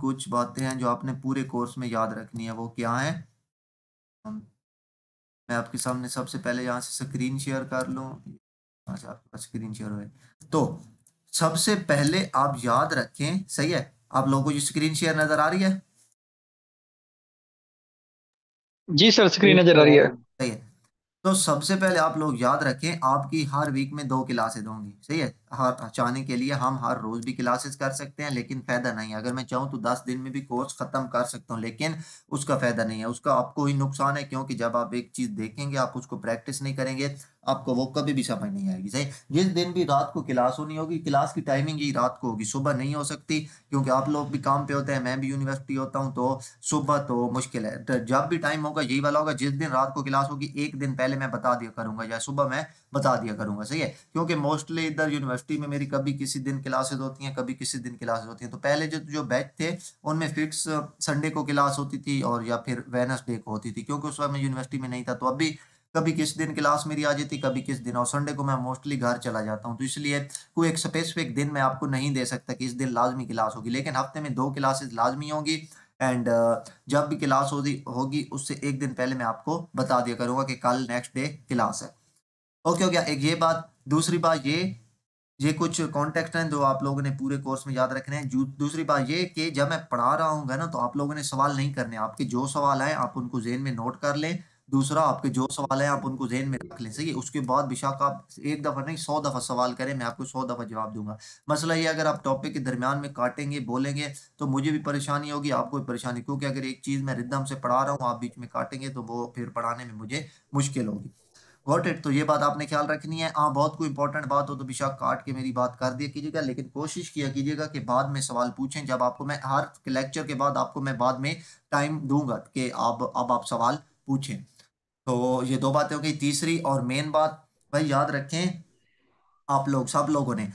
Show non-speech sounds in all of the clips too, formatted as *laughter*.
कुछ बातें हैं जो आपने पूरे कोर्स में याद रखनी है वो क्या है मैं आपके सामने सबसे पहले यहाँ से स्क्रीन शेयर कर लूँ अच्छा आपके पास स्क्रीन शेयर हो तो सबसे पहले आप याद रखें सही है आप लोगों को जो स्क्रीन शेयर नजर आ रही है जी सर स्क्रीन नजर आ रही है सही है तो सबसे पहले आप लोग याद रखें आपकी हर वीक में दो क्लासेज होंगी सही है हर चाहने के लिए हम हर रोज भी क्लासेस कर सकते हैं लेकिन फायदा नहीं है अगर मैं चाहूँ तो दस दिन में भी कोर्स खत्म कर सकता हूँ लेकिन उसका फायदा नहीं है उसका आपको ही नुकसान है क्योंकि जब आप एक चीज देखेंगे आप उसको प्रैक्टिस नहीं करेंगे आपको वो कभी भी समझ नहीं आएगी सही जिस दिन भी रात को क्लास होनी होगी क्लास की टाइमिंग ही रात को होगी सुबह नहीं हो सकती क्योंकि आप लोग भी काम पे होते हैं मैं भी यूनिवर्सिटी होता हूँ तो सुबह तो मुश्किल है तो जब भी टाइम होगा यही वाला होगा जिस दिन रात को क्लास होगी एक दिन पहले मैं बता दिया करूंगा या सुबह मैं बता दिया करूंगा सही है क्योंकि मोस्टली इधर यूनिवर्सिटी यूनिवर्सिटी में मेरी कभी किसी दिन क्लासेज होती हैं कभी किसी दिन क्लासेज होती हैं तो पहले जो जो बैच थे उनमें फिक्स संडे को क्लास होती थी और या फिर वेनसडे को होती थी क्योंकि उस समय यूनिवर्सिटी में नहीं था तो अभी कभी किस दिन क्लास मेरी आ जाती कभी किस दिन और संडे को मैं मोस्टली घर चला जाता हूँ तो इसलिए कोई एक स्पेसिफिक दिन मैं आपको नहीं दे सकता कि इस दिन लाजमी क्लास होगी लेकिन हफ्ते में दो क्लासेज लाजमी होंगी एंड uh, जब भी क्लास होगी होगी उससे एक दिन पहले मैं आपको बता दिया करूँगा कि कल नेक्स्ट डे क्लास है ओके हो गया एक ये बात दूसरी बात ये ये कुछ कॉन्टेक्ट हैं जो आप लोगों ने पूरे कोर्स में याद रखने हैं दूसरी बात ये कि जब मैं पढ़ा रहा हूँ ना तो आप लोगों ने सवाल नहीं करने आपके जो सवाल आए आप उनको जेन में नोट कर लें दूसरा आपके जो सवाल है आप उनको जेन में रख लें सही उसके बाद विशाख आप एक दफ़ा नहीं सौ दफ़ा सवाल करें मैं आपको सौ दफ़ा जवाब दूंगा मसला ये अगर आप टॉपिक के दरमियान में काटेंगे बोलेंगे तो मुझे भी परेशानी होगी आपको भी परेशानी क्योंकि अगर एक चीज़ मैं रिदम से पढ़ा रहा हूँ आप बीच में काटेंगे तो वो फिर पढ़ाने में मुझे मुश्किल होगी गॉट इट तो ये बात आपने ख्याल रखनी है हाँ बहुत कोई इंपॉर्टेंट बात हो तो बिशाक काट के मेरी बात कर दिया कीजिएगा लेकिन कोशिश किया कीजिएगा कि बाद में सवाल पूछें जब आपको मैं हर लेक्चर के बाद आपको मैं बाद में टाइम दूंगा कि आप अब आप सवाल पूछें तो ये दो बातें हो गई तीसरी और मेन बात भाई याद रखें आप लोग सब लोगों ने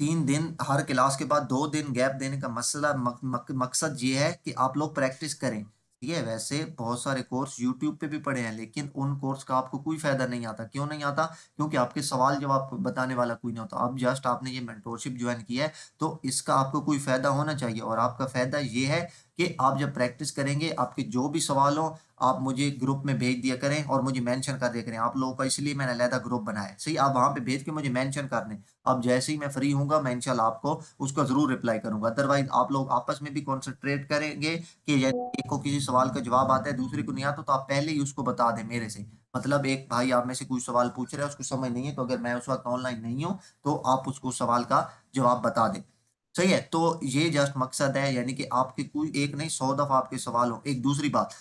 तीन दिन हर क्लास के बाद दो दिन गैप देने का मसला मक, मक, मकसद ये है कि आप लोग प्रैक्टिस करें ठीक है वैसे बहुत सारे कोर्स यूट्यूब पे भी पड़े हैं लेकिन उन कोर्स का आपको कोई फायदा नहीं आता क्यों नहीं आता क्योंकि आपके सवाल जवाब बताने वाला कोई नहीं होता अब जस्ट आपने ये मेंटोरशिप ज्वाइन किया है तो इसका आपको कोई फायदा होना चाहिए और आपका फायदा ये है कि आप जब प्रैक्टिस करेंगे आपके जो भी सवाल हो आप मुझे ग्रुप में भेज दिया करें और मुझे मेंशन कर दिया करें आप लोगों का इसलिए मैंने अलहदा ग्रुप बनाया सही आप वहाँ पे भेज के मुझे मेंशन कर दें अब जैसे ही मैं फ्री हूँ मैं इंशाल्लाह आपको उसका ज़रूर रिप्लाई करूंगा अदरवाइज आप लोग आपस में भी कॉन्सेंट्रेट करेंगे कि एक को किसी सवाल का जवाब आता है दूसरे को नहीं आता तो आप पहले ही उसको बता दें मेरे से मतलब एक भाई आप में से कोई सवाल पूछ रहे हैं उसको समझ नहीं है तो अगर मैं उस वक्त ऑनलाइन नहीं हूँ तो आप उसको सवाल का जवाब बता दें सही है तो ये जस्ट मकसद है यानी कि आपके कोई एक नहीं सौ दफा आपके सवाल हो एक दूसरी बात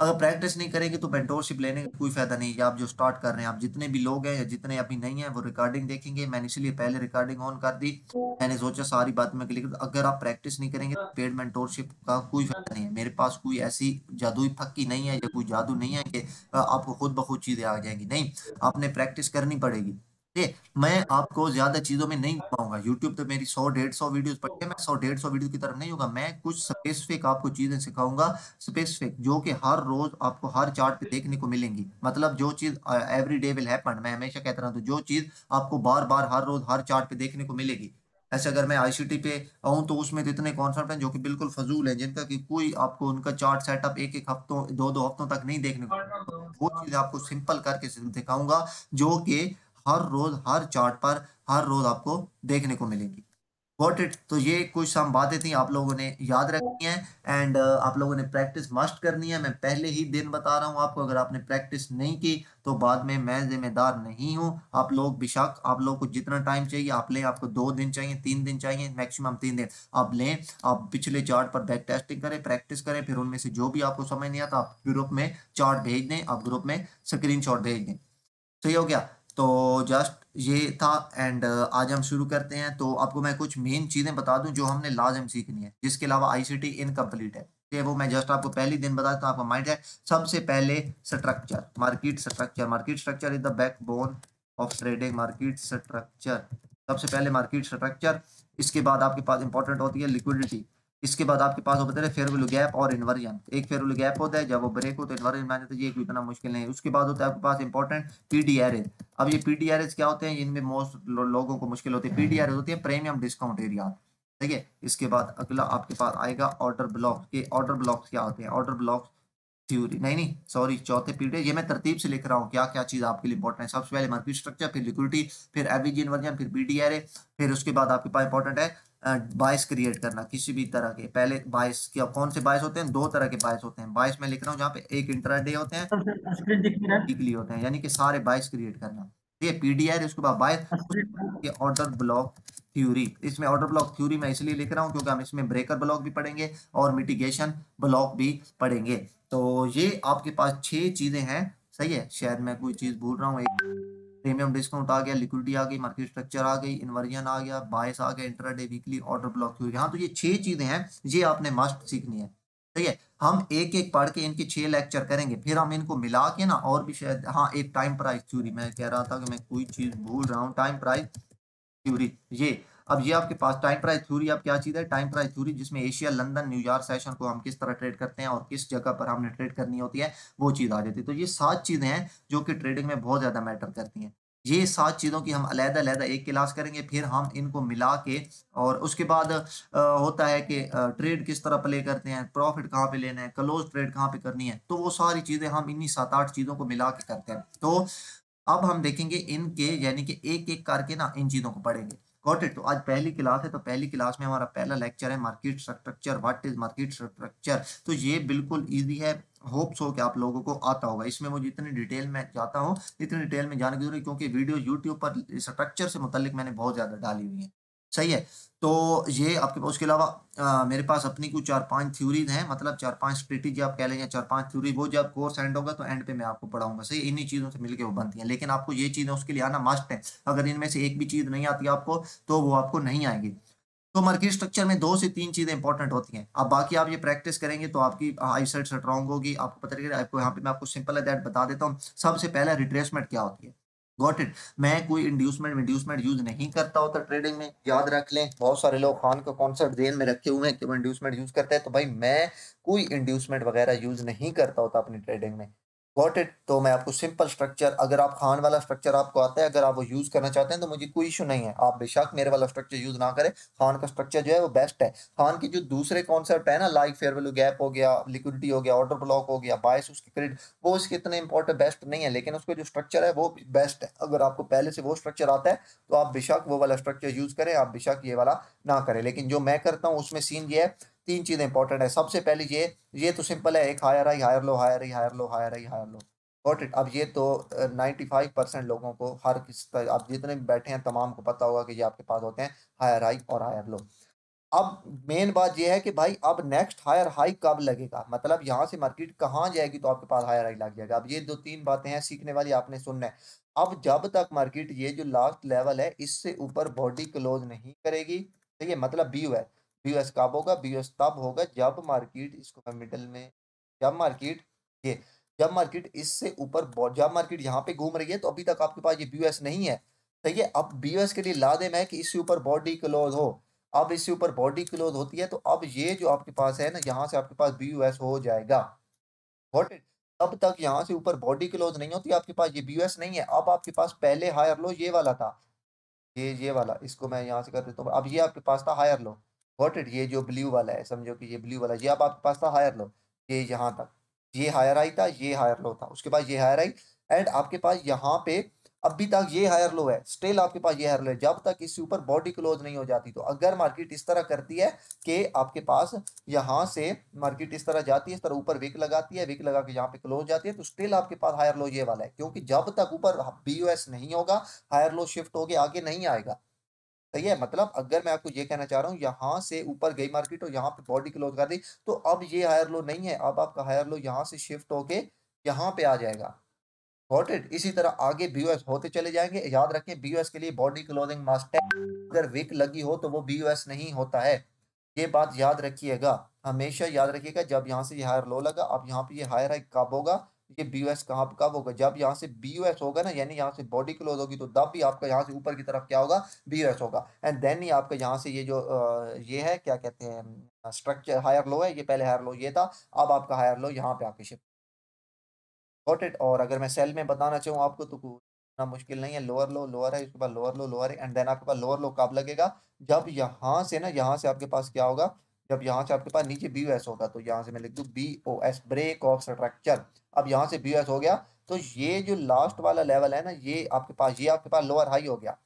अगर प्रैक्टिस नहीं करेंगे तो मेंटोरशिप लेने का कोई फायदा नहीं है आप जो स्टार्ट कर रहे हैं आप जितने भी लोग हैं या जितने अभी नहीं हैं वो रिकॉर्डिंग देखेंगे मैंने इसलिए पहले रिकॉर्डिंग ऑन कर दी मैंने सोचा सारी बात में क्लिक अगर आप प्रैक्टिस नहीं करेंगे तो पेड मेंटोरशिप का कोई फायदा नहीं है मेरे पास कोई ऐसी जादुई फक्की नहीं है या कोई जादू नहीं है कि आपको खुद बखुद चीज़ें आ जाएंगी नहीं आपने प्रैक्टिस करनी पड़ेगी ये मैं आपको ज्यादा चीजों में नहीं पाऊंगा यूट्यूब पे मेरी सौ डेढ़ सौ वीडियो पड़ी है मैं सौ डेढ़ सौ वीडियो की तरफ नहीं होगा मैं कुछ स्पेसिफिक आपको चीजें सिखाऊंगा स्पेसिफिक जो कि हर रोज आपको हर चार्ट पे देखने को मिलेंगी मतलब जो चीज एवरी डे विल हैपन मैं हमेशा कहता रहा तो जो चीज आपको बार बार हर रोज हर चार्ट पे देखने को मिलेगी ऐसे अगर मैं आईसीटी पे आऊँ तो उसमें तो इतने कॉन्सेप्ट हैं जो कि बिल्कुल फजूल हैं जिनका कि कोई आपको उनका चार्ट सेटअप एक एक हफ्तों दो दो हफ्तों तक नहीं देखने को वो चीज़ आपको सिंपल करके दिखाऊंगा जो कि हर रोज हर चार्ट पर हर रोज आपको देखने को मिलेंगी वॉट इट तो ये कुछ हम बातें थी आप लोगों ने याद रखनी है एंड uh, आप लोगों ने प्रैक्टिस मस्ट करनी है मैं पहले ही दिन बता रहा हूँ आपको अगर आपने प्रैक्टिस नहीं की तो बाद में मैं जिम्मेदार नहीं हूँ आप लोग बेशक आप लोग को जितना टाइम चाहिए आप लें आपको दो दिन चाहिए तीन दिन चाहिए मैक्सिमम तीन दिन आप लें आप पिछले चार्ट पर बैक टेस्टिंग करें प्रैक्टिस करें फिर उनमें से जो भी आपको समझ नहीं आता आप ग्रुप में चार्ट भेज दें आप ग्रुप में स्क्रीन भेज दें सही हो गया तो जस्ट ये था एंड uh, आज हम शुरू करते हैं तो आपको मैं कुछ मेन चीज़ें बता दूं जो हमने लाजम सीखनी है जिसके अलावा आईसीटी इनकम्प्लीट है ये वो मैं जस्ट आपको पहले दिन बताता देता आपका माइंड है सबसे पहले structure market structure market structure is the bone of trading market structure सबसे पहले मार्केट स्ट्रक्चर इसके बाद आपके पास इंपॉर्टेंट होती है लिक्विडिटी इसके बाद आपके पास होता है वैल्यू गैप और इन्वर्जन एक फेयर वैल्यू गैप होता है जब वो ब्रेक होता है इन्वर्जन मान जाता है ये इतना मुश्किल नहीं है उसके बाद होता है आपके पास इंपॉर्टेंट पीडीआर अब ये पीडीआर क्या होते हैं इनमें मोस्ट लो, लोगों को मुश्किल होती है पीडीआर होती है प्रीमियम डिस्काउंट एरिया ठीक है इसके बाद अगला आपके पास आएगा ऑर्डर ब्लॉक के ऑर्डर ब्लॉक क्या होते हैं ऑर्डर ब्लॉक थ्योरी नहीं नहीं सॉरी चौथे पीरियड ये मैं तरतीब से लिख रहा हूँ क्या क्या चीज आपके लिए इंपॉर्टेंट है सबसे पहले मार्केट स्ट्रक्चर फिर लिक्विडिटी फिर एवरेज इन्वर्जन फिर बीडीआरए फिर उसके बाद आपके पास इंपॉर्टेंट है बायस uh, क्रिएट करना किसी भी तरह के पहले बायस क्या कौन से बायस होते हैं दो तरह के बायस होते हैं बायस में लिख रहा हूँ जहाँ पे एक इंट्राडे होते हैं वीकली होते हैं यानी कि सारे बायस क्रिएट करना ये पीडीआर उसके बाद बायस ऑर्डर ब्लॉक थ्योरी इसमें ऑर्डर ब्लॉक थ्योरी मैं इसलिए लिख रहा हूँ क्योंकि हम इसमें ब्रेकर ब्लॉक भी पढ़ेंगे और मिटिगेशन ब्लॉक भी पढ़ेंगे तो ये आपके पास छह चीजें हैं सही है शायद मैं कोई चीज भूल रहा हूँ प्रीमियम डिस्काउंट आ गया लिक्विडिटी आ गई मार्केट स्ट्रक्चर आ गई इन्वर्जन आ गया बायस आ गया इंटरडे वीकली ऑर्डर ब्लॉक हो हाँ तो ये छह चीजें हैं ये आपने मस्ट सीखनी है ठीक है हम एक एक पढ़ के इनके छह लेक्चर करेंगे फिर हम इनको मिला के ना और भी शायद हाँ एक टाइम प्राइस थ्यूरी मैं कह रहा था कि मैं कोई चीज भूल रहा हूँ टाइम प्राइस थ्यूरी ये अब ये आपके पास टाइम प्राइस थ्योरी अब क्या चीज़ है टाइम प्राइस थ्योरी जिसमें एशिया लंदन न्यूयॉर्क सेशन को हम किस तरह ट्रेड करते हैं और किस जगह पर हमने ट्रेड करनी होती है वो चीज़ आ जाती है तो ये सात चीज़ें हैं जो कि ट्रेडिंग में बहुत ज़्यादा मैटर करती हैं ये सात चीज़ों की हम अलग अलग एक क्लास करेंगे फिर हम इनको मिला के और उसके बाद आ, होता है कि ट्रेड किस तरह प्ले करते हैं प्रॉफिट कहाँ पे लेना है क्लोज ट्रेड कहाँ पे करनी है तो वो सारी चीज़ें हम इन्हीं सात आठ चीज़ों को मिला के करते हैं तो अब हम देखेंगे इनके यानी कि एक एक करके ना इन चीज़ों को पढ़ेंगे गॉट इट तो आज पहली क्लास है तो पहली क्लास में हमारा पहला लेक्चर है market structure what is market structure तो ये बिल्कुल ईजी है होप्स हो कि आप लोगों को आता होगा इसमें मुझे इतनी डिटेल में जाता हूँ इतनी डिटेल में जाने की जरूरत क्योंकि वीडियो यूट्यूब पर स्ट्रक्चर से मुतलिक मैंने बहुत ज़्यादा डाली हुई है सही है तो ये आपके पास उसके अलावा मेरे पास अपनी कुछ चार पांच थ्योरीज हैं मतलब चार पांच स्ट्रेटेजी आप कह लेंगे चार पांच थ्योरी वो जब कोर्स एंड होगा तो एंड पे मैं आपको पढ़ाऊंगा सही इन्हीं चीज़ों से मिलके वो बनती हैं लेकिन आपको ये चीज़ें उसके लिए आना मस्ट है अगर इनमें से एक भी चीज़ नहीं आती आपको तो वो आपको नहीं आएगी तो मर्की स्ट्रक्चर में दो से तीन चीज़ें इंपॉर्टेंट होती हैं अब बाकी आप ये प्रैक्टिस करेंगे तो आपकी आई साइड स्ट्रॉन्ग होगी आपको पता चलेगा आपको यहाँ पे मैं आपको सिंपल है दैट बता देता हूँ सबसे पहले रिट्रेसमेंट क्या होती है गॉट इट मैं कोई इंड्यूसमेंट इंड्यूसमेंट यूज नहीं करता होता ट्रेडिंग में याद रख लें बहुत सारे लोग खान का कॉन्सेप्ट जेन में रखे हुए हैं कि वो इंड्यूसमेंट यूज करते हैं तो भाई मैं कोई इंड्यूसमेंट वगैरह यूज नहीं करता होता अपनी ट्रेडिंग में गॉट इट तो मैं आपको सिंपल स्ट्रक्चर अगर आप खान वाला स्ट्रक्चर आपको आता है अगर आप वो यूज़ करना चाहते हैं तो मुझे कोई इशू नहीं है आप बेशक मेरे वाला स्ट्रक्चर यूज़ ना करें खान का स्ट्रक्चर जो है वो बेस्ट है खान के जो दूसरे कॉन्सेप्ट है ना लाइक फेयर वैल्यू गैप हो गया लिक्विडिटी हो गया ऑर्डर ब्लॉक हो गया बायस उसके क्रेडिट वो इसके इतने इंपॉर्टेंट बेस्ट नहीं है लेकिन उसका जो स्ट्रक्चर है वो बेस्ट है अगर आपको पहले से वो स्ट्रक्चर आता है तो आप बेशक वो वाला स्ट्रक्चर यूज़ करें आप बेशक ये वाला ना करें लेकिन जो मैं करता हूँ उसमें सीन ये है तीन चीज़ें इंपॉर्टेंट है सबसे पहले ये ये तो सिंपल है एक higher high higher low higher high higher low higher high higher low important it अब ये तो नाइन्टी फाइव परसेंट लोगों को हर किस आप जितने भी बैठे हैं तमाम को पता होगा कि ये आपके पास होते हैं हायर हाई और हायर लो अब मेन बात यह है कि भाई अब नेक्स्ट हायर हाई कब लगेगा मतलब यहाँ से मार्केट कहाँ जाएगी तो आपके पास हायर हाई लग जाएगा अब ये दो तीन बातें हैं सीखने वाली आपने सुनना है अब जब तक मार्केट ये जो लास्ट लेवल है इससे ऊपर बॉडी क्लोज नहीं करेगी ठीक है मतलब हुआ है बी एस कब होगा बी एस तब होगा जब मार्केट इसको मैं मिडल में जब मार्केट ये जब मार्केट इससे ऊपर जब मार्केट यहाँ पे घूम रही है तो अभी तक आपके पास ये बी नहीं है सही है अब बी के लिए लादेम है कि इसके ऊपर बॉडी क्लोज हो अब इसके ऊपर बॉडी क्लोज होती है तो अब ये जो आपके पास है ना यहाँ से आपके पास बी हो जाएगा वॉट इट तब तक यहाँ से ऊपर बॉडी क्लोज नहीं होती आपके पास ये बी नहीं है अब आपके पास पहले हायर लो ये वाला था ये ये वाला इसको मैं यहाँ से कर देता हूँ अब ये आपके पास था हायर लो वॉट इट ये जो ब्लू वाला है समझो कि ये ब्लू वाला ये अब आपके पास था हायर लो ये यहाँ तक ये हायर आई था ये हायर लो था उसके बाद ये हायर आई एंड आपके पास यहाँ पे अभी तक ये हायर लो है स्टिल आपके पास ये हायर लो है जब तक इसके ऊपर बॉडी क्लोज नहीं हो जाती तो अगर मार्केट इस तरह करती है कि आपके पास यहाँ से मार्केट इस तरह जाती है इस तरह ऊपर विक लगाती है विक लगा के यहाँ पे क्लोज जाती है तो स्टिल आपके पास हायर लो ये वाला है क्योंकि जब तक ऊपर बी नहीं होगा हायर लो शिफ्ट हो गया आगे नहीं आएगा सही है मतलब अगर मैं आपको ये कहना चाह रहा हूँ यहाँ से ऊपर गई मार्केट और यहाँ पे बॉडी क्लोज कर दी तो अब ये हायर लो नहीं है अब आपका हायर लो यहाँ से शिफ्ट होके यहाँ पे आ जाएगा वॉटेड इसी तरह आगे बी होते चले जाएंगे याद रखें बी के लिए बॉडी क्लोजिंग मास्टर अगर विक लगी हो तो वो बी नहीं होता है ये बात याद रखिएगा हमेशा याद रखिएगा जब यहाँ से ये हायर लो लगा अब यहाँ पे ये हायर है कब होगा ये बी एस कहाँ कब होगा जब यहाँ से बी एस होगा ना यानी यहाँ से बॉडी क्लोज होगी तो तब भी आपका यहाँ से ऊपर की तरफ क्या होगा बी एस होगा एंड देन ही आपका यहाँ से ये जो ये है क्या कहते हैं स्ट्रक्चर हायर लो है ये पहले हायर लो ये था अब आपका हायर लो यहाँ पे आके शिफ्ट गॉट इट और अगर मैं सेल में बताना चाहूँ आपको तो इतना मुश्किल नहीं है लोअर लो लोअर है इसके बाद लोअर लो लोअर है एंड देन आपके पास लोअर लो कब लगेगा जब यहाँ से ना यहाँ से आपके पास क्या होगा जब यहाँ से आपके पास नीचे बी एस होगा तो यहाँ से मैं लिख दू B O S break of structure अब यहाँ से बी एस हो गया तो ये जो लास्ट वाला लेवल है ना ये आपके पास ये आपके पास लोअर हाई हो गया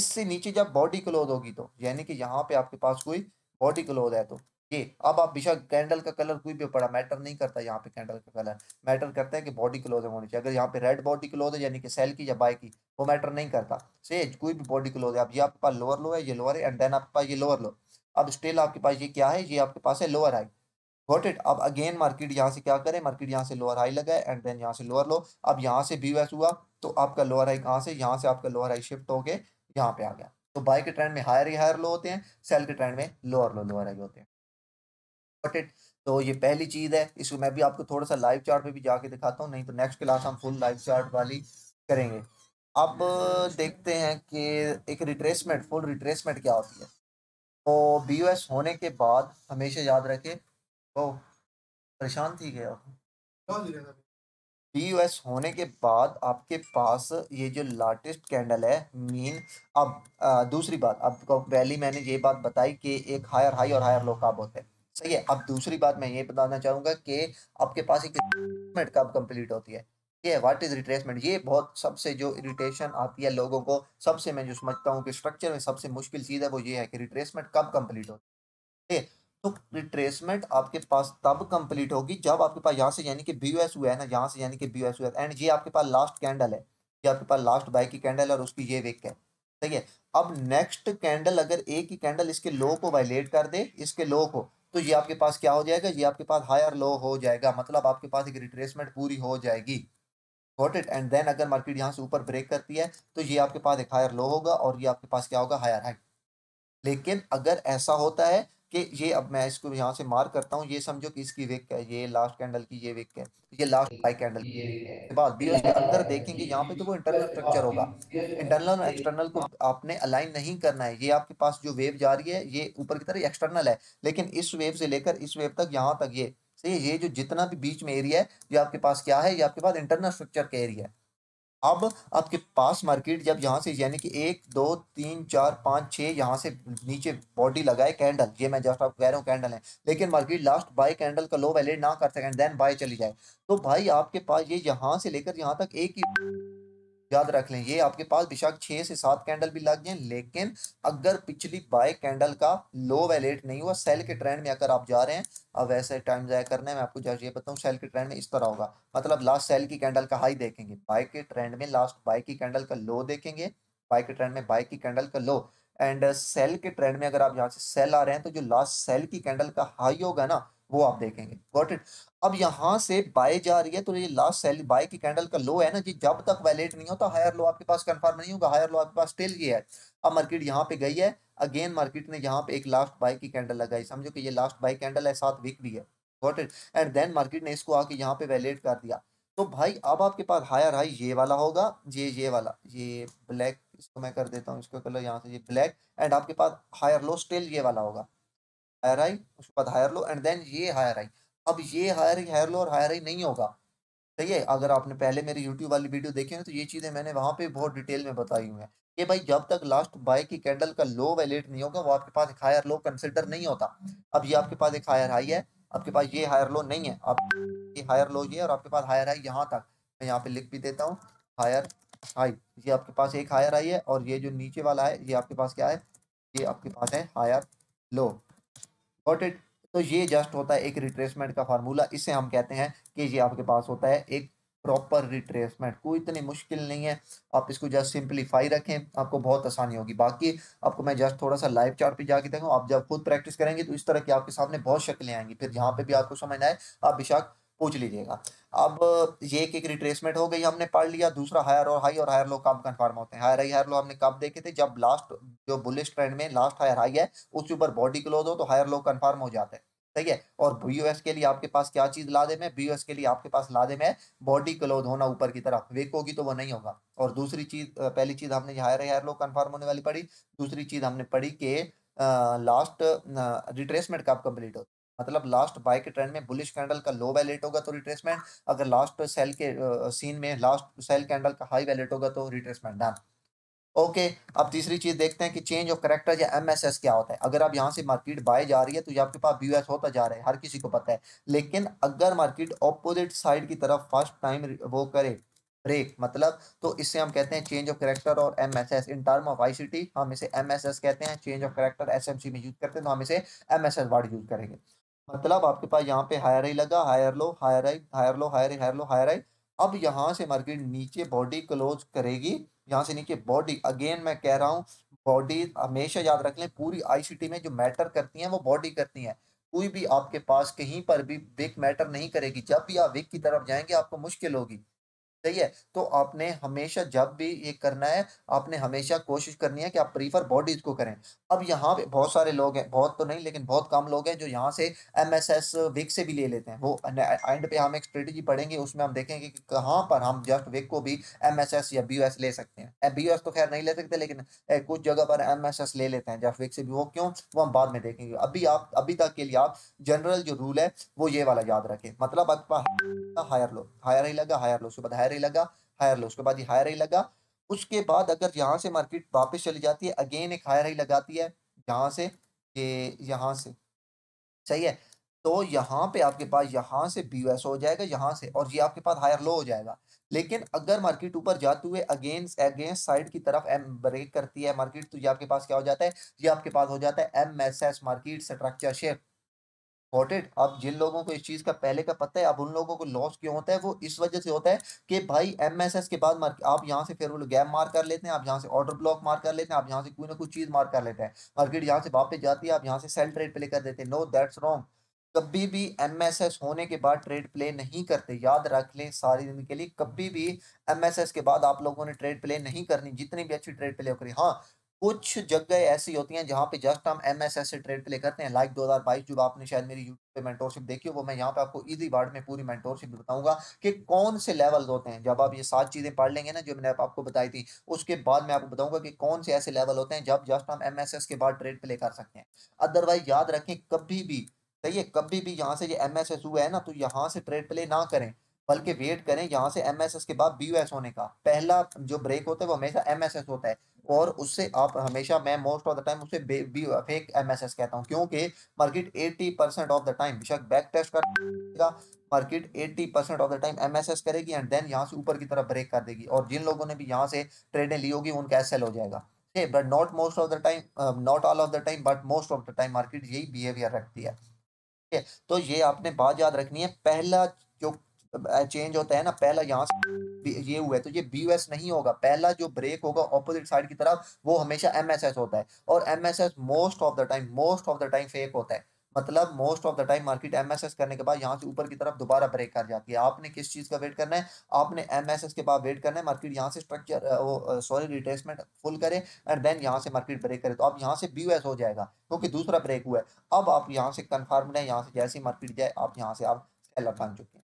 इससे नीचे जब बॉडी क्लोज होगी तो यानी कि यहाँ पे आपके पास कोई बॉडी क्लोज है तो ये अब आप बिशक कैंडल का कलर कोई भी पड़ा मैटर नहीं करता यहाँ पे कैंडल का कलर मैटर करता है कि बॉडी क्लोज होनी चाहिए अगर यहाँ पे रेड बॉडी क्लोज है यानी कि सेल की या बाय की वो मैटर नहीं करता से कोई भी बॉडी क्लोज है अब ये आपके पास लोअर लो है ये लोअर है एंड देन आपके पास ये लोअर लो अब स्टिल आपके पास ये क्या है ये आपके पास है लोअर हाई गॉट इट अब अगेन मार्केट यहाँ से क्या करें मार्केट यहाँ से लोअर हाई लगाए एंड देन यहाँ से लोअर लो अब यहाँ से बी हुआ तो आपका लोअर हाई कहाँ से यहाँ से आपका लोअर हाई शिफ्ट हो गए यहाँ पे आ गया तो बाय के ट्रेंड में हायर ही हायर लो होते हैं सेल के ट्रेंड में लोअर लो लोअर हाई होते हैं गॉट इट तो ये पहली चीज़ है इसको मैं भी आपको थोड़ा सा लाइव चार्ट पे भी जाके दिखाता हूँ नहीं तो नेक्स्ट क्लास हम फुल लाइव चार्ट वाली करेंगे अब देखते हैं कि एक रिट्रेसमेंट फुल रिट्रेसमेंट क्या होती है तो बी होने के बाद हमेशा याद रखे वो परेशान थी गया बी एस होने के बाद आपके पास ये जो लार्टेस्ट कैंडल है मीन अब आ, दूसरी बात आपको वैली मैंने ये बात बताई कि एक हायर हाई और हायर लो कब होते हैं सही है अब दूसरी बात मैं ये बताना चाहूँगा कि आपके पास एक मिनट कब कंप्लीट होती है ये व्हाट इज रिट्रेसमेंट ये बहुत सबसे जो इरिटेशन आती है लोगों को सबसे मैं जो समझता हूँ कि स्ट्रक्चर में सबसे मुश्किल चीज़ है वो ये है कि रिट्रेसमेंट कब कंप्लीट हो तो रिट्रेसमेंट आपके पास तब कंप्लीट होगी जब आपके पास यहाँ से यानी कि बी हुआ है ना यहाँ से यानी कि बी हुआ है एंड ये आपके पास लास्ट कैंडल है ये आपके पास लास्ट बाइक की कैंडल है और उसकी ये विक है ठीक है अब नेक्स्ट कैंडल अगर एक ही कैंडल इसके लो को वायलेट कर दे इसके लो को तो ये आपके पास क्या हो जाएगा ये आपके पास हायर लो हो जाएगा मतलब आपके पास एक रिट्रेसमेंट पूरी हो जाएगी गॉट इट एंड देन अगर मार्केट यहाँ से ऊपर ब्रेक करती है तो ये आपके पास एक हायर लो होगा और ये आपके पास क्या होगा हायर हाई लेकिन अगर ऐसा होता है कि ये अब मैं इसको यहाँ से मार करता हूँ ये समझो कि इसकी विक है ये लास्ट कैंडल की ये विक है ये लास्ट बाई कैंडल की बाद भी उसके अंदर देखेंगे यहाँ पे तो वो इंटरनल स्ट्रक्चर होगा इंटरनल और एक्सटर्नल को आपने अलाइन नहीं करना है ये आपके पास जो वेव जा रही है ये ऊपर की तरह एक्सटर्नल है लेकिन इस वेव से लेकर इस वेव तक यहाँ तक ये से ये जो जितना भी बीच में एरिया है ये आपके पास क्या है ये आपके पास इंटरनल स्ट्रक्चर का एरिया है अब आपके पास मार्केट जब यहाँ से यानी कि एक दो तीन चार पाँच छः यहाँ से नीचे बॉडी लगाए कैंडल ये मैं जस्ट आपको कह रहा हूँ कैंडल है लेकिन मार्केट लास्ट बाय कैंडल का लो वैलिड ना कर सकें देन बाय चली जाए तो भाई आपके पास ये यहाँ से लेकर यहाँ तक एक ही याद रख लें ये आपके पास बेशक छः से सात कैंडल भी लग जाए लेकिन अगर पिछली बाय कैंडल का लो वैलेट नहीं हुआ सेल के ट्रेंड में अगर आप जा रहे हैं अब वैसे टाइम ज़ाया करने है मैं आपको जैसे ये बताऊँ सेल के ट्रेंड में इस तरह होगा मतलब लास्ट सेल की कैंडल का हाई देखेंगे बाय के ट्रेंड में लास्ट बाय की कैंडल का लो देखेंगे बाय के ट्रेंड में बाय की कैंडल का लो एंड सेल के ट्रेंड में अगर आप यहाँ से सेल आ रहे हैं तो जो लास्ट सेल की कैंडल का हाई होगा ना वो आप देखेंगे गॉट इट अब यहाँ से बाय जा रही है तो ये लास्ट सेल बाय की कैंडल का लो है ना जी जब तक वैलिड नहीं होता हायर लो आपके पास कंफर्म नहीं होगा हायर लो आपके पास स्टिल ये है अब मार्केट यहाँ पे गई है अगेन मार्केट ने यहाँ पे एक लास्ट बाय की कैंडल लगाई समझो कि ये लास्ट बाय कैंडल है साथ वीक भी है got it and then market ने इसको आके यहाँ पे वैलिड कर दिया तो भाई अब आपके पास हायर हाई ये वाला होगा ये ये वाला ये ब्लैक इसको मैं कर देता हूँ इसका कलर यहाँ से ये ब्लैक एंड आपके पास हायर लो स्टिल ये वाला होगा हायर आई उसके बाद हायर लो एंड देन ये हायर आई अब ये हायर आई हायर लो और हायर आई नहीं होगा सही है अगर आपने पहले मेरी यूट्यूब वाली वीडियो देखी है तो ये चीज़ें मैंने वहाँ पे बहुत डिटेल में बताई हुई हैं कि भाई जब तक लास्ट बाय की कैंडल का लो वैलेट नहीं होगा वो आपके पास एक हायर लो कंसिडर नहीं होता अब ये आपके पास एक हायर हाई है आपके पास ये हायर लो नहीं है आप ये हायर लो ये और आपके पास हायर हाई यहाँ तक मैं यहाँ पे लिख भी देता हूँ हायर हाई ये आपके पास एक हायर हाई है और ये जो नीचे वाला है ये आपके पास क्या है ये आपके पास है हायर लो गॉट इट तो ये जस्ट होता है एक रिट्रेसमेंट का फार्मूला इसे हम कहते हैं कि ये आपके पास होता है एक प्रॉपर रिट्रेसमेंट कोई इतनी मुश्किल नहीं है आप इसको जस्ट सिंपलीफाई रखें आपको बहुत आसानी होगी बाकी आपको मैं जस्ट थोड़ा सा लाइव चार्ट पे जाके देखूँ आप जब खुद प्रैक्टिस करेंगे तो इस तरह की आपके सामने बहुत शक्लें आएंगी फिर यहाँ पे भी आपको समझ आए आप बेशक पूछ लीजिएगा अब ये एक एक रिट्रेसमेंट हो गई हमने पढ़ लिया दूसरा हायर और हाई और हायर लो कब कन्फर्म होते हैं हायर हाई हायर लो हमने कब देखे थे जब लास्ट जो बुलिश ट्रेंड में लास्ट हायर हाई है उसके ऊपर बॉडी क्लोज हो तो हायर लो कन्फर्म हो जाते हैं ठीक है और बीओएस के लिए आपके पास क्या चीज लादे में बीओएस के लिए आपके पास लादे में बॉडी क्लोज होना ऊपर की तरफ वेक होगी तो वो नहीं होगा और दूसरी चीज पहली चीज हमने हायर हायर लो कन्फर्म होने वाली पढ़ी दूसरी चीज हमने पढ़ी के लास्ट रिट्रेसमेंट कब कंप्लीट होती मतलब लास्ट बाय के ट्रेंड में बुलिश कैंडल का लो वैलेट होगा तो रिट्रेसमेंट अगर लास्ट सेल के सीन में लास्ट सेल कैंडल का हाई वैलेट होगा तो रिट्रेसमेंट डन ओके अब तीसरी चीज़ देखते हैं कि चेंज ऑफ करेक्टर या एमएसएस क्या होता है अगर आप यहाँ से मार्केट बाय जा रही है तो ये आपके पास व्यूएस होता जा रहा है हर किसी को पता है लेकिन अगर मार्केट ऑपोजिट साइड की तरफ फर्स्ट टाइम वो करे ब्रेक मतलब तो इससे हम कहते हैं चेंज ऑफ करेक्टर और M S S in term of T हम इसे एम एस एस कहते हैं change of character S M C में यूज करते हैं तो हम इसे M S S word use करेंगे मतलब आपके पास यहाँ पे हायर आई लगा higher low higher high higher low higher higher low higher high अब यहाँ से मार्केट नीचे बॉडी क्लोज करेगी यहाँ से नीचे बॉडी अगेन मैं कह रहा हूँ बॉडी हमेशा याद रख लें पूरी आईसीटी में जो मैटर करती हैं वो बॉडी करती हैं कोई भी आपके पास कहीं पर भी विक मैटर नहीं करेगी जब भी आप विक की तरफ जाएंगे आपको मुश्किल होगी सही है तो आपने हमेशा जब भी ये करना है आपने हमेशा कोशिश करनी है कि आप प्रीफर बॉडीज को करें अब यहाँ पे बहुत सारे लोग हैं बहुत तो नहीं लेकिन बहुत कम लोग हैं जो यहाँ से एम एस एस विक से भी ले लेते हैं वो एंड पे हम एक स्ट्रेटजी पढ़ेंगे उसमें हम देखेंगे कि कहाँ पर हम जस्ट विक को भी एम एस एस या बी एस ले सकते हैं बी एस तो खैर नहीं ले सकते लेकिन कुछ जगह पर एम एस एस ले लेते हैं जस्ट विक से भी वो क्यों वो हम बाद में देखेंगे अभी आप अभी तक के लिए आप जनरल जो रूल है वो ये वाला याद रखें मतलब हायर लो हायर ही लगा हायर लो सुबह हायर ए लगा हायर लो उसके बाद ये हायर ए लगा उसके बाद अगर यहाँ से मार्केट वापस चली जाती है अगेन एक हायर हाई लगाती है यहाँ से ये यहाँ से सही है तो यहाँ पे आपके पास यहाँ से बी हो जाएगा यहाँ से और ये आपके पास हायर लो हो जाएगा लेकिन अगर मार्केट ऊपर जाते हुए अगेन अगेंस्ट साइड की तरफ एम ब्रेक करती है मार्केट तो ये आपके पास क्या हो जाता है ये आपके पास हो जाता है M S S market structure shape got it अब जिन लोगों को इस चीज़ का पहले का पता है अब उन लोगों को लॉस क्यों होता है वो इस वजह से होता है कि भाई एम के बाद मार्क आप यहाँ से फिर वो गैप मार कर लेते हैं आप यहाँ से ऑर्डर ब्लॉक मार कर लेते हैं आप यहाँ से कोई ना कोई चीज़ मार कर लेते हैं मार्केट यहाँ से वापस जाती है आप यहाँ से सेल ट्रेड प्ले कर देते हैं नो दैट्स रॉन्ग कभी भी एम होने के बाद ट्रेड प्ले नहीं करते याद रख लें सारी जिंदगी के लिए कभी भी एम के बाद आप लोगों ने ट्रेड प्ले नहीं करनी जितनी भी अच्छी ट्रेड प्ले करी हाँ कुछ जगह ऐसी होती हैं जहाँ पे जस्ट हम एम एस एस से ट्रेड प्ले करते हैं लाइक 2022 जो आपने शायद मेरी यूट्यूब पे मेंटोरशिप देखी हो वो मैं यहाँ पे आपको इजी वर्ड में पूरी मेंटोरशिप बताऊंगा कि कौन से लेवल होते हैं जब आप ये सात चीज़ें पढ़ लेंगे ना जो मैंने आपको बताई थी उसके बाद मैं आपको बताऊंगा कि कौन से ऐसे लेवल होते हैं जब जस्ट हम एम एस एस के बाद ट्रेड प्ले कर सकते हैं अदरवाइज याद रखें कभी भी सही है कभी भी यहाँ से जो एम एस एस हुआ है ना तो यहाँ से ट्रेड प्ले ना करें बल्कि वेट करें यहाँ से एम के बाद बी होने का पहला जो ब्रेक होता है वो हमेशा एम होता है और उससे आप हमेशा मैं मोस्ट ऑफ द टाइम उसे फेक एम कहता हूँ क्योंकि मार्केट 80 परसेंट ऑफ द टाइम बेशक बैक टेस्ट करेगा market 80 percent of the time M करेगी एंड देन यहाँ से ऊपर की तरफ ब्रेक कर देगी और जिन लोगों ने भी यहाँ से ट्रेडें ली होगी उनका एस हो जाएगा but not most of the time not all of the time but most of the time market यही बिहेवियर रखती है तो ये आपने बात याद रखनी है पहला जो चेंज होता है ना पहला यहाँ से ये हुआ है तो ये बी नहीं होगा पहला जो ब्रेक होगा ऑपोजिट साइड की तरफ वो हमेशा एम होता है और M most of the time most of the time fake होता है मतलब most of the time market MSS करने के बाद यहाँ से ऊपर की तरफ दोबारा ब्रेक कर जाती है आपने किस चीज़ का वेट करना है आपने एमएसएस के बाद वेट करना है मार्केट यहाँ से स्ट्रक्चर वो सॉरी रिट्रेसमेंट फुल करे एंड देन यहाँ से मार्केट ब्रेक करे तो आप यहाँ से बी हो जाएगा क्योंकि तो दूसरा ब्रेक हुआ है अब आप यहाँ से कन्फर्म है यहाँ से जैसी मार्केट जाए आप यहाँ से आप सेलर बन चुके हैं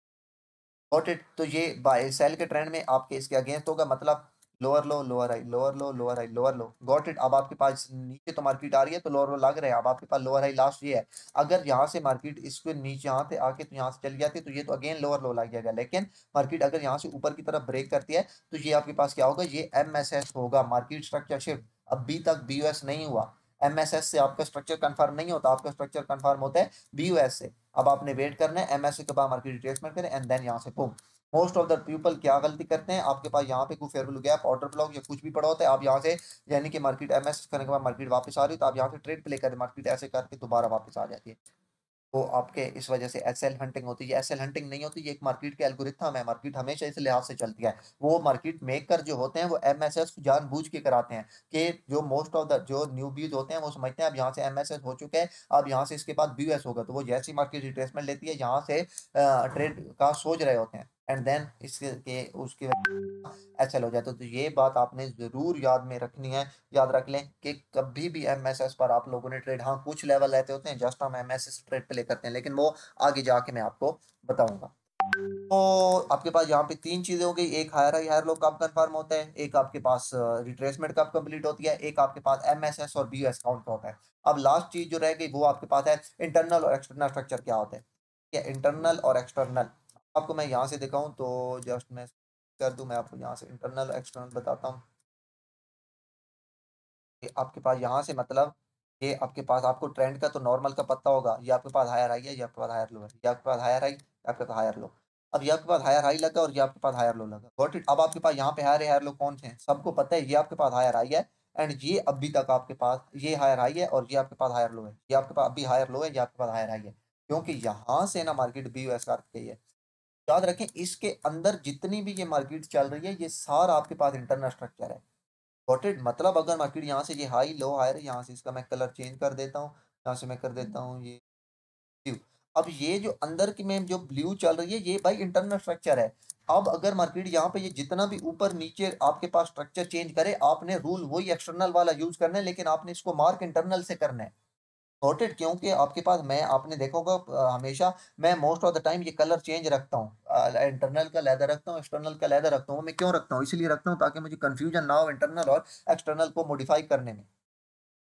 गॉट इट तो ये बाय सेल के ट्रेंड में आपके इसके अगेंस्ट होगा मतलब lower low lower high lower low lower high lower low got it अब आपके पास नीचे तो मार्केट आ रही है तो लोअर लो लग रहा है अब आपके पास लोअर हाई लास्ट ये है अगर यहाँ से मार्केट इसके नीचे यहाँ से आके तो यहाँ से चल जाती है तो ये तो अगेन लोअर लो लग जाएगा लेकिन मार्केट अगर यहाँ से ऊपर की तरफ ब्रेक करती है तो ये आपके पास क्या होगा ये एम होगा मार्केट स्ट्रक्चर शिफ्ट अभी तक बी नहीं हुआ एम से आपका स्ट्रक्चर कन्फर्म नहीं होता आपका स्ट्रक्चर कन्फर्म होता है बी से अब आपने वेट करना है एम एस के बाद मार्केट रिट्रेसमेंट करें एंड देन यहाँ से बुम मोस्ट ऑफ द पीपल क्या गलती करते हैं आपके पास यहाँ पे कोई fair value gap order block या कुछ भी पड़ा होता है आप यहाँ से यानी कि मार्केट एम करने के बाद मार्केट वापस आ रही है तो आप यहाँ से ट्रेड प्ले करें मार्केट ऐसे करके दोबारा वापस आ जाती है वो तो आपके इस वजह से एसएल हंटिंग होती है एसएल हंटिंग नहीं होती ये एक मार्केट के एल्गोरिथम है मार्केट हमेशा इस लिहाज से चलती है वो मार्केट मेकर जो होते हैं वो एम एस एस जानबूझ के कराते हैं कि जो मोस्ट ऑफ द जो न्यू बीज होते हैं वो समझते हैं अब यहाँ से एम एस एस हो चुके हैं अब यहाँ से इसके बाद बी एस होगा तो वो जैसी मार्केट रिट्रेसमेंट लेती है यहाँ से ट्रेड का सोच रहे होते हैं एंड देन इसके उसके एच अच्छा, एल हो जाता है तो ये बात आपने ज़रूर याद में रखनी है याद रख लें कि कभी भी एम एस एस पर आप लोगों ने ट्रेड हाँ कुछ लेवल रहते होते हैं जस्ट हम M S S trade play करते हैं लेकिन वो आगे जाके मैं आपको बताऊंगा तो आपके पास यहाँ पे तीन चीज़ें गई एक हायर हाई हायर लोग कब कंफर्म होता है एक आपके पास रिट्रेसमेंट कब कंप्लीट होती है एक आपके पास एमएसएस और बी एस काउंट होता है अब लास्ट चीज़ जो रह गई वो आपके पास है इंटरनल और एक्सटर्नल स्ट्रक्चर क्या होता है इंटरनल और एक्सटर्नल आपको मैं यहाँ से दिखाऊँ तो जस्ट मैं कर दूँ मैं आपको यहाँ से इंटरनल एक्सटर्नल बताता हूँ आपके पास यहाँ से मतलब ये आपके पास आपको ट्रेंड का तो नॉर्मल का पता होगा ये आपके पास हायर हाई है या आपके पास हायर लो है या आपके पास हायर हाई आपके पास हायर लो अब ये आपके पास हायर हाई लगा और ये आपके पास हायर लो लगा वॉट इट अब आपके पास यहाँ पे हायर हायर लो कौन से हैं सबको पता है ये आपके पास हायर हाई है एंड ये अभी तक आपके पास ये हायर हाई है और ये आपके पास हायर लो है ये आपके पास अभी हायर लो है ये आपके पास हायर हाई है क्योंकि यहाँ से ना market B U S R गई है याद रखें इसके अंदर जितनी भी ये मार्केट चल रही है ये सारा आपके पास इंटरनल स्ट्रक्चर है गॉटेड मतलब अगर मार्केट यहाँ से ये हाई लो हायर यहाँ से इसका मैं कलर चेंज कर देता हूँ यहाँ से मैं कर हम्म। देता हूँ ये ब्लू अब ये जो अंदर की में जो ब्लू चल रही है ये भाई इंटरनल स्ट्रक्चर है अब अगर मार्केट यहाँ पे ये जितना भी ऊपर नीचे आपके पास स्ट्रक्चर चेंज करे आपने रूल वही एक्सटर्नल वाला यूज करना है लेकिन आपने इसको मार्क इंटरनल से करना है सॉर्टेड क्योंकि आपके पास मैं आपने देखा होगा हमेशा मैं मोस्ट ऑफ द टाइम ये कलर चेंज रखता हूँ इंटरनल का लेदर रखता हूँ एक्सटर्नल का लेदर रखता हूँ मैं क्यों रखता हूँ इसलिए रखता हूँ ताकि मुझे कन्फ्यूजन ना हो इंटरनल और एक्सटर्नल को मॉडिफाई करने में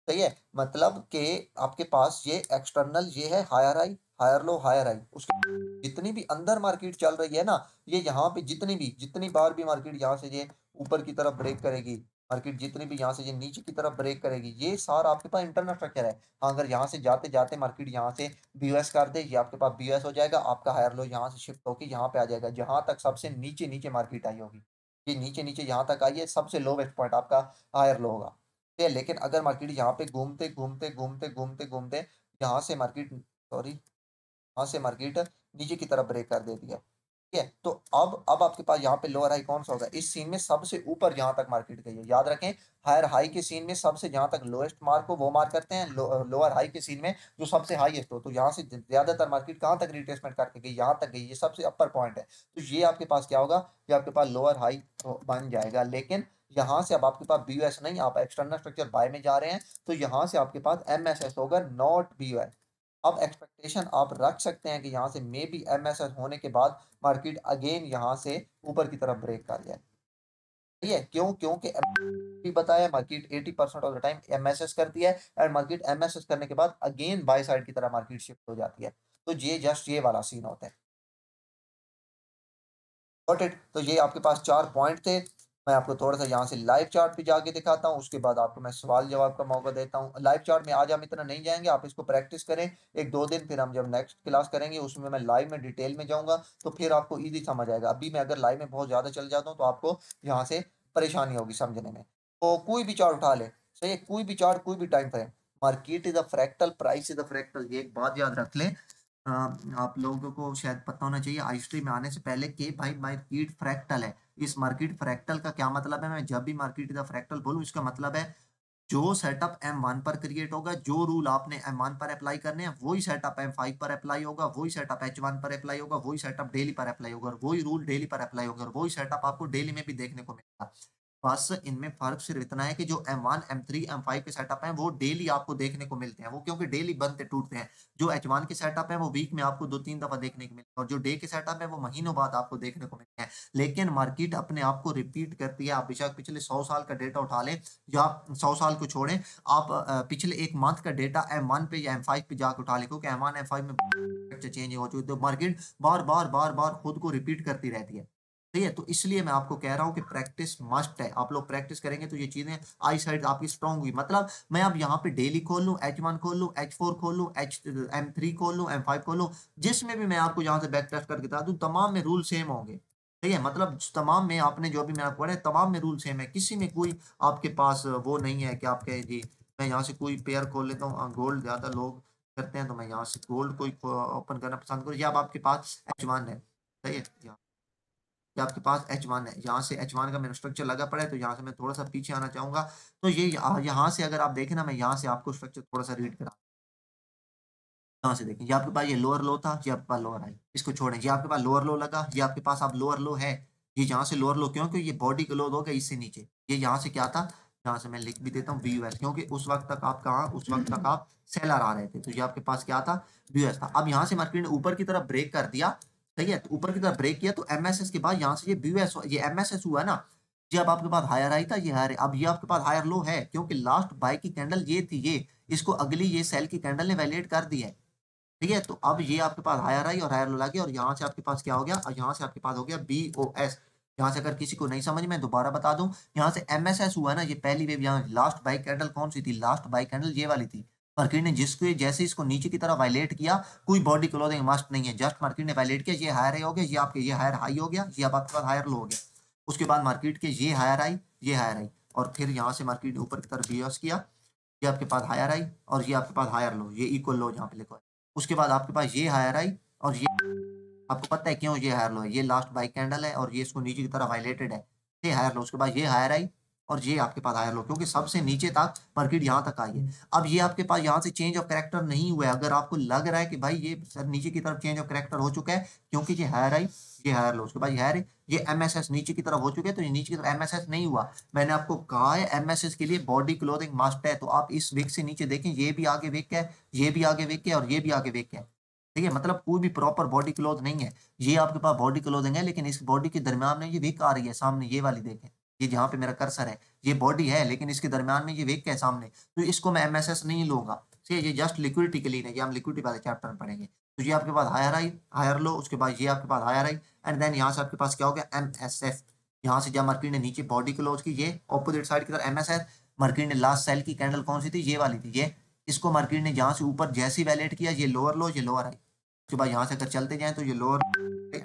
सही है मतलब कि आपके पास ये एक्सटर्नल ये है higher high higher low higher high उसके जितनी भी अंदर मार्केट चल रही है ना ये यहाँ पे जितनी भी जितनी बार भी मार्केट यहाँ से ये ऊपर की तरफ ब्रेक करेगी मार्केट जितनी भी यहाँ से ये नीचे की तरफ ब्रेक करेगी ये सारा आपके पास इंटरनल स्ट्रक्चर है हाँ, अगर यहाँ से जाते जाते मार्केट यहाँ से बी कर दे ये आपके पास बी हो जाएगा आपका हायर लो यहाँ से शिफ्ट होकर यहाँ पे आ जाएगा जहाँ तक सबसे नीचे नीचे मार्केट आई होगी ये नीचे नीचे यहाँ तक आई है सबसे लो बेस्ट पॉइंट आपका हायर लो होगा ठीक है लेकिन अगर मार्केट यहाँ पे घूमते घूमते घूमते घूमते घूमते यहाँ से मार्केट सॉरी यहाँ से मार्केट नीचे की तरफ ब्रेक कर देती है ठीक है तो अब अब आपके पास यहाँ पे लोअर हाई कौन सा होगा इस सीन में सबसे ऊपर यहाँ तक मार्केट गई है याद रखें हायर हाई के सीन में सबसे जहाँ तक लोएस्ट मार्क हो वो मार्क करते हैं लोअर हाई के सीन में जो सबसे हाईएस्ट हो तो यहाँ से ज्यादातर मार्केट कहाँ तक रिट्रेसमेंट करके गई यहाँ तक गई ये सबसे अपर पॉइंट है तो ये आपके पास क्या होगा ये आपके पास लोअर हाई बन जाएगा लेकिन यहाँ से अब आपके पास बी नहीं आप एक्सटर्नल स्ट्रक्चर बाय में जा रहे हैं तो यहाँ से आपके पास एम होगा नॉट बी अब एक्सपेक्टेशन आप रख सकते हैं कि यहाँ से maybe M S S होने के बाद मार्केट अगेन यहाँ से ऊपर की तरफ ब्रेक कर जाए ठीक है क्यों क्योंकि भी बताया market 80 percent of the time M S S करती है and market M S S करने के बाद अगेन बाई साइड की तरह मार्केट शिफ्ट हो जाती है तो ये जस्ट ये वाला सीन होता है तो ये आपके पास चार पॉइंट थे मैं आपको थोड़ा सा यहाँ से लाइव चार्ट पे जाके दिखाता हूँ उसके बाद आपको मैं सवाल जवाब का मौका देता हूँ लाइव चार्ट में आज हम इतना नहीं जाएंगे आप इसको प्रैक्टिस करें एक दो दिन फिर हम जब नेक्स्ट क्लास करेंगे उसमें मैं लाइव में डिटेल में जाऊँगा तो फिर आपको ईजी समझ आएगा अभी मैं अगर लाइव में बहुत ज़्यादा चल जाता हूँ तो आपको यहाँ से परेशानी होगी समझने में तो कोई भी चार्ट उठा ले सही कोई भी चार्ट कोई भी time frame market is a fractal price is a fractal ये एक बात याद रख लें आप लोगों को शायद पता होना चाहिए आइस्ट्री में आने से पहले के भाई मार्केट फ्रैक्टल है इस मार्केट फ्रैक्टल का क्या मतलब है मैं जब भी मार्केट का फ्रैक्टल बोलूँ इसका मतलब है जो सेटअप एम वन पर क्रिएट होगा जो रूल आपने वन पर अप्लाई करने हैं वही सेटअप एम फाइव पर अप्लाई होगा वही सेटअप एच वन पर अप्लाई होगा वही सेटअप डेली पर अप्लाई होगा और वही रूल डेली पर अप्लाई होगा और वही सेटअप आपको डेली में भी देखने को मिलेगा बस इनमें फर्क सिर्फ इतना है कि जो M1, M3, M5 के सेटअप हैं वो डेली आपको देखने को मिलते हैं वो क्योंकि डेली बनते टूटते हैं जो H1 के सेटअप हैं वो वीक में आपको दो तीन दफा देखने को मिलते हैं और जो डे के सेटअप है वो महीनों बाद आपको देखने को मिलते हैं लेकिन मार्केट अपने आप को रिपीट करती है आप बेशक पिछले सौ साल का डेटा उठा लें या सौ साल को छोड़ें आप पिछले एक मंथ का डेटा एम पे या एम पे जाकर उठा लें क्योंकि एम वन में चेंज *laughs* हो चुकी तो मार्केट बार बार बार बार खुद को रिपीट करती रहती है सही है तो इसलिए मैं आपको कह रहा हूँ कि प्रैक्टिस मस्ट है आप लोग प्रैक्टिस करेंगे तो ये चीजें आई साइड आपकी स्ट्रॉन्ग हुई मतलब मैं अब यहाँ पे डेली खोल लूँ एच वन खोल लूँ एच फोर खोल लू एच एम थ्री खोल लू एम फाइव खोल लू जिसमें भी मैं आपको यहाँ से बैक टेस्ट करके बता दूँ तमाम में रूल सेम होंगे ठीक है मतलब तमाम में आपने जो भी मैंने पढ़ा है तमाम में रूल सेम है किसी में कोई आपके पास वो नहीं है कि आप कहें जी मैं यहाँ से कोई पेयर खोल लेता हूँ हाँ, गोल्ड ज़्यादा लोग करते हैं तो मैं यहाँ से गोल्ड कोई ओपन करना पसंद करूँ या आपके पास एच वन है सही है कि आपके पास एच वन है यहाँ से एच वन का मेरा स्ट्रक्चर लगा पड़ा है तो यहाँ से मैं थोड़ा सा पीछे आना चाहूंगा तो ये यहाँ से अगर आप देखें ना मैं यहाँ से आपको स्ट्रक्चर थोड़ा सा रीड करा यहाँ से देखें ये आपके पास ये लोअर लो था ये आपके पास लोअर आई इसको छोड़ें ये आपके पास लोअर लो लगा ये आपके पास आप लोअर लो है ये यहाँ से लोअर लो क्योंकि ये बॉडी हो गया इससे नीचे ये यहाँ से क्या था यहाँ से मैं लिख भी देता हूँ बी यूएस क्योंकि उस वक्त तक आप कहा उस वक्त तक आप सेलर आ रहे थे तो ये आपके पास क्या था बी यूएस था अब यहाँ से मार्केट ने ऊपर की तरफ ब्रेक कर दिया सही है तो ऊपर की तरफ ब्रेक किया तो एस के बाद यहाँ से ये बीएस ये एमएसएस हुआ ना ये अब आपके पास हायर आई था ये हायर अब ये आपके पास हायर लो है क्योंकि लास्ट बाई की कैंडल ये थी ये इसको अगली ये सेल की कैंडल ने वैलिडेट कर दी है ठीक है तो अब ये आपके पास हायर आई और हायर लो गया और यहाँ से आपके पास क्या हो गया और यहाँ से आपके पास हो गया बी ओ एस यहाँ से अगर किसी को नहीं समझ में दोबारा बता दूं यहाँ से एम एस एस हुआ ना ये पहली वेव यहाँ लास्ट बाई कैंडल कौन सी थी लास्ट बाई कैंडल ये वाली थी मार्केट ने जिसको जैसे इसको नीचे की तरफ वायलेट किया कोई बॉडी क्लोदिंग मस्ट नहीं है जस्ट मार्केट ने वायलेट किया ये हायर हो गया ये आपके ये हायर हाई हो गया ये अब आपके पास हायर लो हो गया उसके बाद मार्केट के ये हायर आई ये हायर आई और फिर यहाँ से मार्केट ने ऊपर की तरफ बी किया ये आपके पास हायर आई और ये आपके पास हायर लो ये इक्वल लो यहाँ पे लिखो उसके बाद आपके पास ये हायर आई और ये आपको पता है क्यों ये हायर लो ये लास्ट बाइक कैंडल है और ये इसको नीचे की तरफ वायलेटेड है ये हायर लो उसके बाद ये हायर आई और ये आपके पास आया लो क्योंकि सबसे नीचे तक मार्केट यहाँ तक आई है अब ये आपके पास यहाँ से चेंज ऑफ करेक्टर नहीं हुआ है अगर आपको लग रहा है कि भाई ये सर नीचे की तरफ चेंज ऑफ करेक्टर हो चुका है क्योंकि ये हायर आई ये हायर लो उसके बाद ये हायर ये एमएसएस नीचे की तरफ हो चुके हैं तो ये नीचे की तरफ एमएसएस नहीं हुआ मैंने आपको कहा है एमएसएस के लिए बॉडी क्लोथिंग मस्ट है तो आप इस वेक से नीचे देखें ये भी आगे वेक है ये भी आगे वेक है और ये भी आगे वेक है ठीक है मतलब कोई भी प्रॉपर बॉडी क्लोथ नहीं है ये आपके पास बॉडी क्लोथिंग है लेकिन इस बॉडी के दरमियान में ये वेक आ रही है सामने ये वाली देखें ये जहाँ पे मेरा कर्सर है ये बॉडी है लेकिन इसके दरमियान में ये वेक है सामने तो इसको मैं एम नहीं लूंगा ठीक है ये जस्ट लिक्विडिटी के लिए ये हम लिक्विडिटी वाले चैप्टर में पढ़ेंगे तो ये आपके पास हायर आई हायर लो उसके बाद ये आपके पास हायर आई एंड देन यहाँ से आपके पास क्या हो गया एम एस एफ यहाँ से जब मर्की ने नीचे बॉडी क्लोज की ये ऑपोजिट साइड की तरफ एम एस एफ मर्की ने लास्ट सेल की कैंडल कौन सी थी ये वाली थी ये इसको मर्की ने जहाँ से ऊपर जैसी वैलेट किया ये लोअर लो ये लोअर आई उसके बाद यहाँ से अगर चलते जाए तो ये लोअर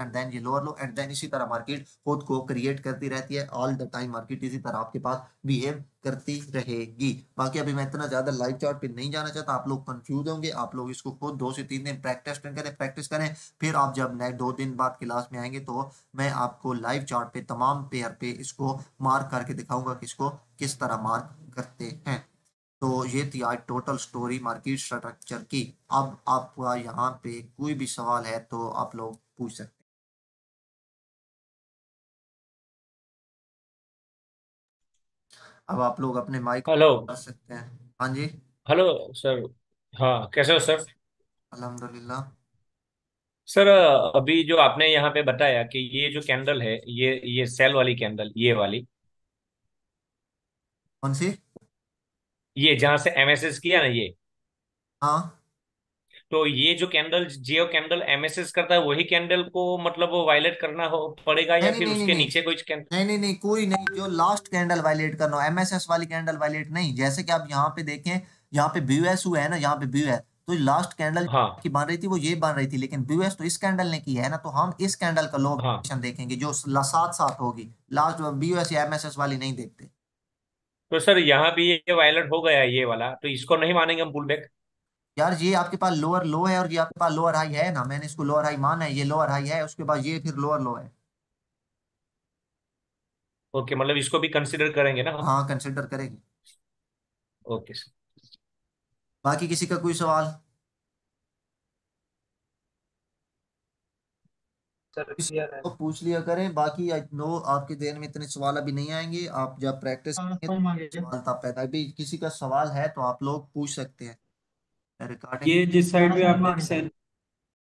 एंड देन ये लोअर लो एंड देन इसी तरह मार्केट खुद को क्रिएट करती रहती है ऑल द टाइम मार्केट इसी तरह आपके पास बिहेव करती रहेगी बाकी अभी मैं इतना ज्यादा लाइव चार्ट पे नहीं जाना चाहता आप लोग कंफ्यूज होंगे आप लोग इसको खुद दो से तीन दिन प्रैक्टिस करें प्रैक्टिस करें फिर आप जब नेक्स्ट दो दिन बाद क्लास में आएंगे तो मैं आपको लाइव चार्ट पे तमाम पेयर पे इसको मार्क करके दिखाऊंगा कि इसको किस तरह मार्क करते हैं तो ये थी आज टोटल स्टोरी मार्केट स्ट्रक्चर की अब आपका यहाँ पे कोई भी सवाल है तो आप लोग पूछ सकते अब आप लोग अपने माइक हेलो कर सकते हैं हाँ जी हेलो सर हाँ कैसे हो सर अलहमदुल्ला सर अभी जो आपने यहाँ पे बताया कि ये जो कैंडल है ये ये सेल वाली कैंडल ये वाली कौन सी ये जहां से एमएसएस किया ना ये हाँ तो ये जो कैंडल जियो कैंडल एमएसएस करता है वही कैंडल को मतलब वो वायलेट करना हो पड़ेगा या नहीं फिर नहीं नहीं उसके नहीं नीचे कोई कैंडल नहीं नहीं नहीं कोई नहीं जो लास्ट कैंडल वायलेट करना हो एमएसएस वाली कैंडल वायलेट नहीं जैसे कि आप यहाँ पे देखें यहाँ पे बीयूएस हुआ है ना यहाँ पे व्यू है तो लास्ट कैंडल हाँ की बन रही थी वो ये बन रही थी लेकिन बीयूएस तो इस कैंडल ने की है ना तो हम इस कैंडल का लो हाँ देखेंगे जो सात सात होगी लास्ट बीयूएस या एमएसएस वाली नहीं देखते तो सर यहाँ भी ये वायलेट हो गया ये वाला तो इसको नहीं मानेंगे हम पुल बैक यार ये आपके पास लोअर लो है और ये आपके पास लोअर हाई है ना मैंने इसको लोअर हाई माना है ये लोअर हाई है उसके बाद ये फिर लोअर लो है ओके मतलब इसको भी कंसिडर करेंगे ना हाँ कंसिडर करेंगे ओके सर बाकी किसी का कोई सवाल तो पूछ लिया करें बाकी आई नो आपके देर में इतने सवाल अभी नहीं आएंगे आप जब प्रैक्टिस हाँ, तो सवाल तो पैदा किसी का सवाल है तो आप लोग पूछ सकते हैं रिकॉर्डिंग ये जिस साइड हाँ, भी आप हाँ।